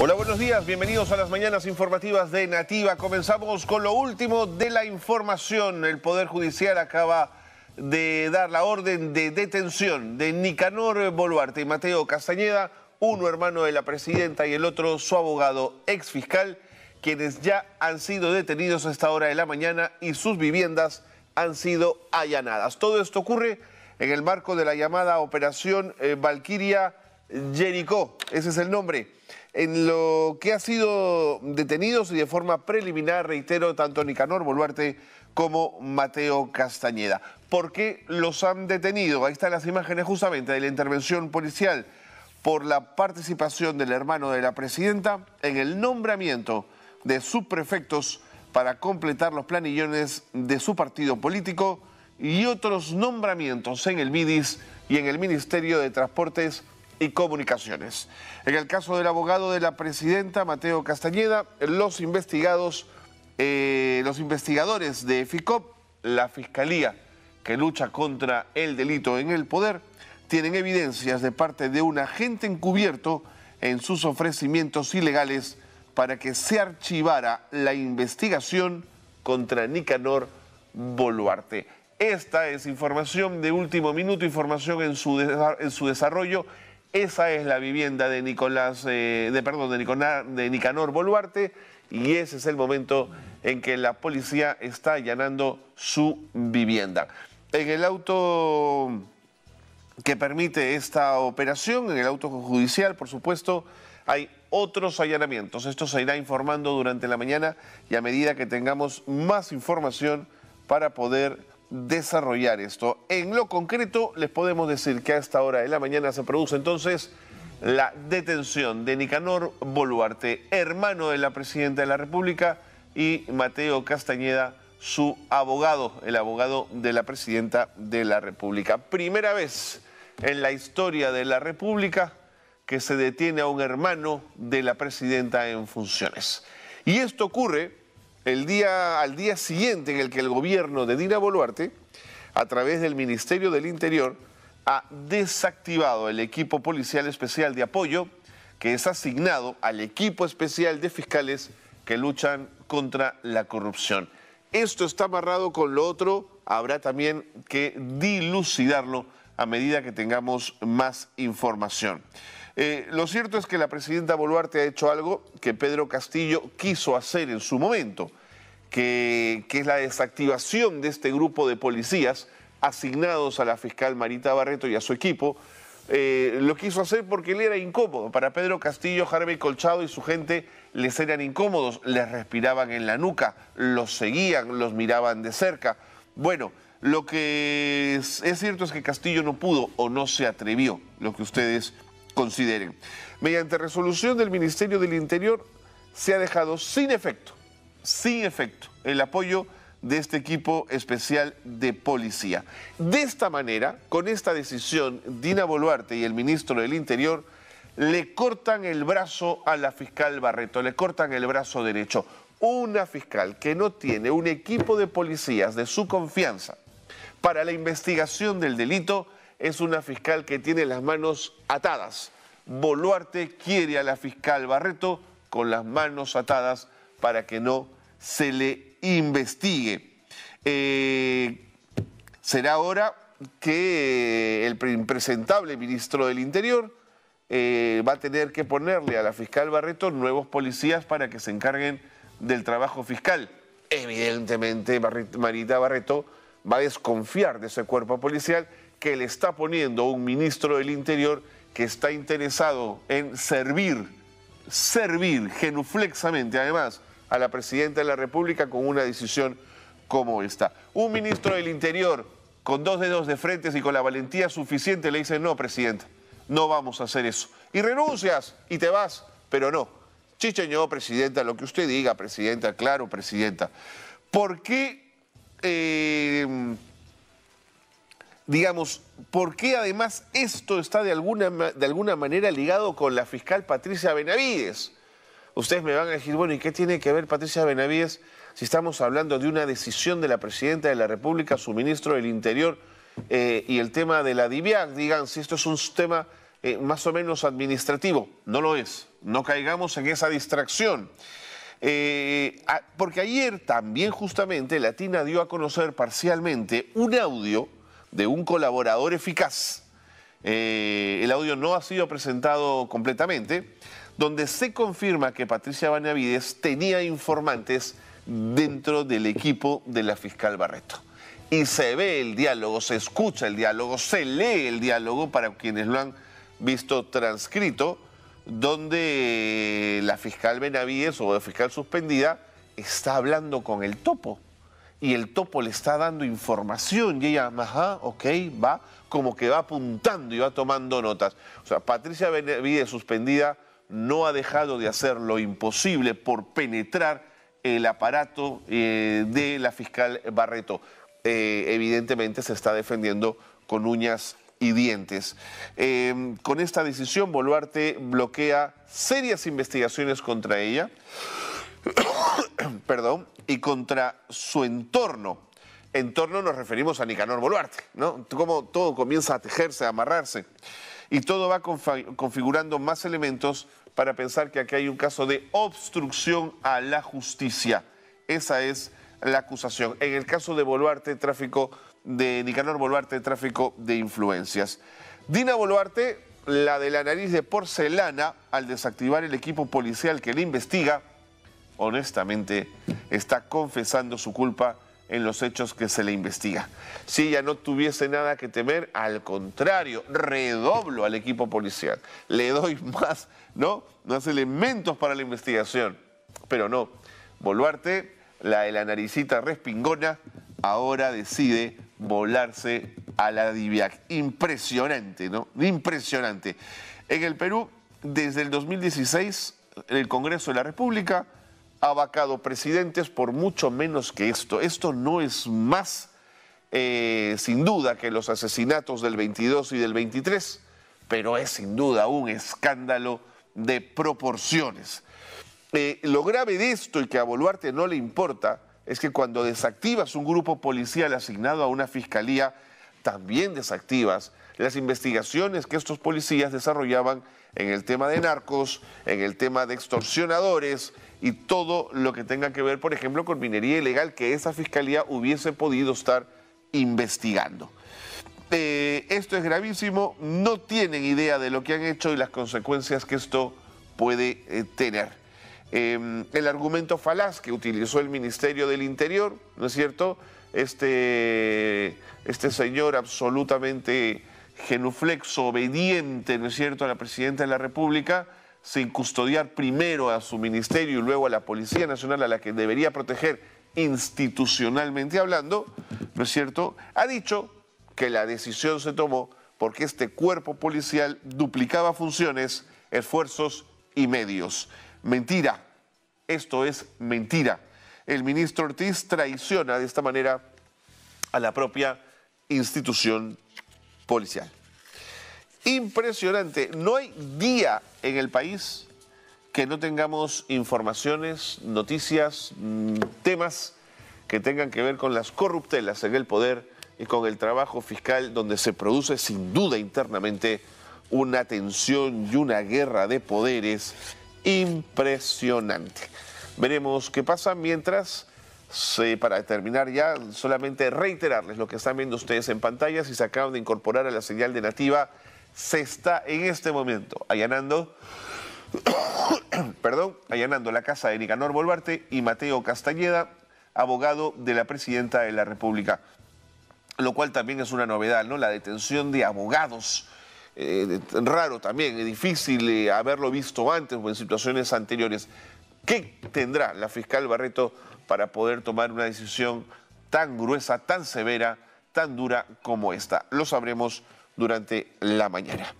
Hola, buenos días. Bienvenidos a las mañanas informativas de Nativa. Comenzamos con lo último de la información. El Poder Judicial acaba de dar la orden de detención de Nicanor Boluarte y Mateo Castañeda, uno hermano de la presidenta y el otro su abogado exfiscal, quienes ya han sido detenidos a esta hora de la mañana y sus viviendas han sido allanadas. Todo esto ocurre en el marco de la llamada Operación eh, Valquiria Jerico, ese es el nombre. En lo que ha sido detenidos y de forma preliminar, reitero, tanto Nicanor Boluarte como Mateo Castañeda. ¿Por qué los han detenido? Ahí están las imágenes justamente de la intervención policial por la participación del hermano de la presidenta en el nombramiento de subprefectos para completar los planillones de su partido político y otros nombramientos en el MIDIS y en el Ministerio de Transportes y Comunicaciones. En el caso del abogado de la presidenta, Mateo Castañeda, los investigados, eh, los investigadores de FICOP, la Fiscalía que lucha contra el delito en el poder, tienen evidencias de parte de un agente encubierto en sus ofrecimientos ilegales para que se archivara la investigación contra Nicanor Boluarte. Esta es información de último minuto, información en su, en su desarrollo esa es la vivienda de Nicolás, eh, de, perdón, de, de Nicanor Boluarte y ese es el momento en que la policía está allanando su vivienda. En el auto que permite esta operación, en el auto judicial, por supuesto, hay otros allanamientos. Esto se irá informando durante la mañana y a medida que tengamos más información para poder desarrollar esto. En lo concreto, les podemos decir que a esta hora de la mañana se produce entonces la detención de Nicanor Boluarte, hermano de la Presidenta de la República, y Mateo Castañeda, su abogado, el abogado de la Presidenta de la República. Primera vez en la historia de la República que se detiene a un hermano de la Presidenta en funciones. Y esto ocurre día, al día siguiente en el que el gobierno de Dina Boluarte, a través del Ministerio del Interior, ha desactivado el equipo policial especial de apoyo que es asignado al equipo especial de fiscales que luchan contra la corrupción. Esto está amarrado con lo otro, habrá también que dilucidarlo a medida que tengamos más información. Eh, lo cierto es que la presidenta Boluarte ha hecho algo que Pedro Castillo quiso hacer en su momento, que, es la desactivación de este grupo de policías asignados a la fiscal Marita Barreto y a su equipo, eh, lo quiso hacer porque él era incómodo. Para Pedro Castillo, Harvey Colchado y su gente les eran incómodos, les respiraban en la nuca, los seguían, los miraban de cerca. Bueno, lo que es cierto es que Castillo no pudo o no se atrevió, lo que ustedes consideren. Mediante resolución del Ministerio del Interior, se ha dejado sin efecto sin efecto el apoyo de este equipo especial de policía. De esta manera, con esta decisión, Dina Boluarte y el ministro del Interior le cortan el brazo a la fiscal Barreto, le cortan el brazo derecho. Una fiscal que no tiene un equipo de policías de su confianza para la investigación del delito es una fiscal que tiene las manos atadas. Boluarte quiere a la fiscal Barreto con las manos atadas para que no se le investigue. Eh, será ahora que eh, el presentable ministro del Interior eh, va a tener que ponerle a la fiscal Barreto nuevos policías para que se encarguen del trabajo fiscal. Evidentemente, Marita Barreto va a desconfiar de ese cuerpo policial que le está poniendo un ministro del Interior que está interesado en servir, servir genuflexamente además a la presidenta de la República con una decisión como esta. Un ministro del Interior con dos dedos de frente y con la valentía suficiente le dice, no, presidenta, no vamos a hacer eso. Y renuncias y te vas, pero no. Chicheño, presidenta, lo que usted diga, presidenta, claro, presidenta. ¿Por qué, eh, digamos, por qué además esto está de alguna, de alguna manera ligado con la fiscal Patricia Benavides? Ustedes me van a decir, bueno, ¿y qué tiene que ver Patricia Benavides si estamos hablando de una decisión de la presidenta de la República, su ministro del Interior eh, y el tema de la DIVIAC? Digan, si esto es un tema eh, más o menos administrativo, no lo es. No caigamos en esa distracción. Eh, porque ayer también justamente Latina dio a conocer parcialmente un audio de un colaborador eficaz. el audio no ha sido presentado completamente, donde se confirma que Patricia Benavides tenía informantes dentro del equipo de la fiscal Barreto. Y se ve el diálogo, se escucha el diálogo, se lee el diálogo para quienes lo han visto transcrito, donde la fiscal Benavides o la fiscal suspendida está hablando con el topo y el topo le está dando información y ella, ajá, ok, va, como que va apuntando y va tomando notas. O sea, Patricia Benavides suspendida no ha dejado de hacer lo imposible por penetrar el aparato eh, de la fiscal Barreto. Eh, evidentemente se está defendiendo con uñas y dientes. Em, con esta decisión, Boluarte bloquea serias investigaciones contra ella perdón, y contra su entorno. Entorno nos referimos a Nicanor Boluarte, ¿no? Como todo comienza a tejerse, a amarrarse. Y todo va configurando más elementos para pensar que aquí hay un caso de obstrucción a la justicia. Esa es la acusación. En el caso de Boluarte, tráfico de Nicanor Boluarte, tráfico de influencias. Dina Boluarte, la de la nariz de porcelana, al desactivar el equipo policial que le investiga, honestamente está confesando su culpa en los hechos que se le investiga. Si ella no tuviese nada que temer, al contrario, redoblo al equipo policial. Le doy más, ¿no? Más elementos para la investigación. Pero no, Boluarte, la de la naricita respingona, ahora decide volarse a la Diviac. Impresionante, ¿no? Impresionante. En el Perú, desde el 2016, ...en el Congreso de la República ha vacado presidentes por mucho menos que esto. Esto no es más, eh, sin duda, que los asesinatos del 22 y del 23, pero es sin duda un escándalo de proporciones. Eh, lo grave de esto y que a Boluarte no le importa es que cuando desactivas un grupo policial asignado a una fiscalía, también desactivas las investigaciones que estos policías desarrollaban en el tema de narcos, en el tema de extorsionadores y todo lo que tenga que ver, por ejemplo, con minería ilegal que esa fiscalía hubiese podido estar investigando. Eh, esto es gravísimo, no tienen idea de lo que han hecho y las consecuencias que esto puede eh, tener. Em, el argumento falaz que utilizó el Ministerio del Interior, ¿no es cierto?, este, este señor absolutamente genuflexo, obediente, ¿no es cierto?, a la presidenta de la República, sin custodiar primero a su ministerio y luego a la Policía Nacional, a la que debería proteger institucionalmente hablando, ¿no es cierto?, ha dicho que la decisión se tomó porque este cuerpo policial duplicaba funciones, esfuerzos y medios. Mentira, esto es mentira el ministro Ortiz traiciona de esta manera a la propia institución policial. Impresionante, no hay día en el país que no tengamos informaciones, noticias, mm, temas que tengan que ver con las corruptelas en el poder y con el trabajo fiscal donde se produce sin duda internamente una tensión y una guerra de poderes impresionante. Veremos qué pasa mientras... para terminar ya, solamente reiterarles lo que están viendo ustedes en pantalla, si se acaban de incorporar a la señal de nativa, se está en este momento allanando, perdón, allanando la casa de Nicanor Bolvarte y Mateo Castañeda, abogado de la Presidenta de la República, lo cual también es una novedad, ¿no? La detención de abogados. Eh, raro también, difícil eh, haberlo visto antes o en situaciones anteriores. ¿Qué tendrá la fiscal Barreto para poder tomar una decisión tan gruesa, tan severa, tan dura como esta? Lo sabremos durante la mañana.